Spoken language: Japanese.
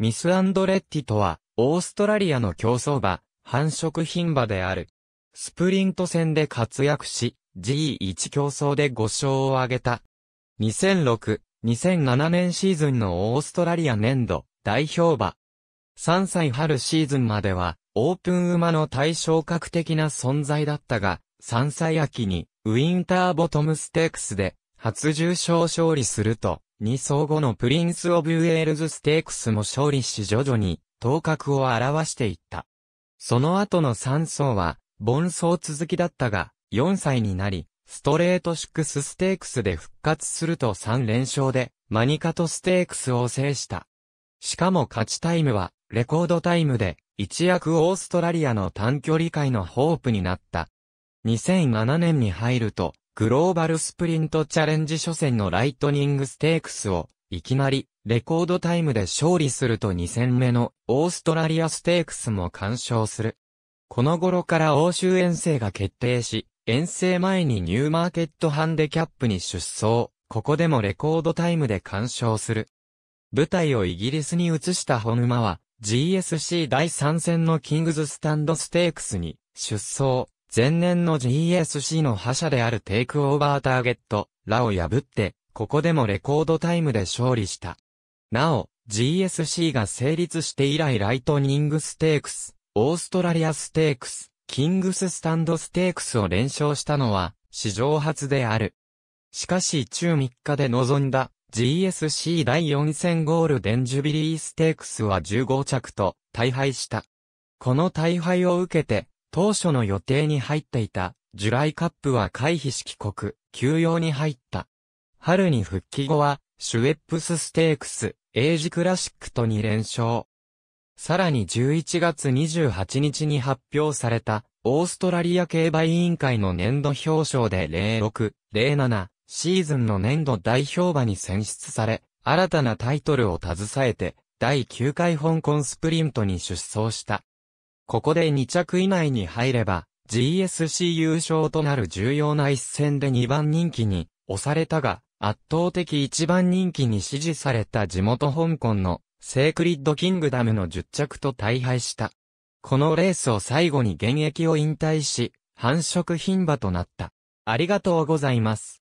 ミスアンドレッティとは、オーストラリアの競争馬、繁殖品馬である。スプリント戦で活躍し、G1 競争で5勝を挙げた。2006、2007年シーズンのオーストラリア年度、代表馬。3歳春シーズンまでは、オープン馬の対象格的な存在だったが、3歳秋に、ウィンターボトムステークスで、初重賞勝利すると、2走後のプリンス・オブ・ウェールズ・ステークスも勝利し徐々に頭角を表していった。その後の3走は、盆走続きだったが、4歳になり、ストレートシックスステークスで復活すると3連勝で、マニカとステークスを制した。しかも勝ちタイムは、レコードタイムで、一躍オーストラリアの短距離界のホープになった。2007年に入ると、グローバルスプリントチャレンジ初戦のライトニングステークスを、いきなり、レコードタイムで勝利すると2戦目のオーストラリアステークスも干渉する。この頃から欧州遠征が決定し、遠征前にニューマーケットハンデキャップに出走、ここでもレコードタイムで干渉する。舞台をイギリスに移したホヌマは、GSC 第3戦のキングズスタンドステークスに出走。前年の GSC の覇者であるテイクオーバーターゲット、らを破って、ここでもレコードタイムで勝利した。なお、GSC が成立して以来ライトニングステークス、オーストラリアステークス、キングススタンドステークスを連勝したのは、史上初である。しかし中3日で臨んだ GSC 第4戦ゴールデンジュビリーステークスは15着と大敗した。この大敗を受けて当初の予定に入っていた、ジュライカップは回避し帰国、休養に入った。春に復帰後は、シュエップスステークス、エイジクラシックと2連勝。さらに11月28日に発表された、オーストラリア競馬委員会の年度表彰で06、07シーズンの年度代表馬に選出され、新たなタイトルを携えて、第9回香港スプリントに出走した。ここで2着以内に入れば、GSC 優勝となる重要な一戦で2番人気に押されたが、圧倒的1番人気に支持された地元香港のセークリッドキングダムの10着と大敗した。このレースを最後に現役を引退し、繁殖牝馬となった。ありがとうございます。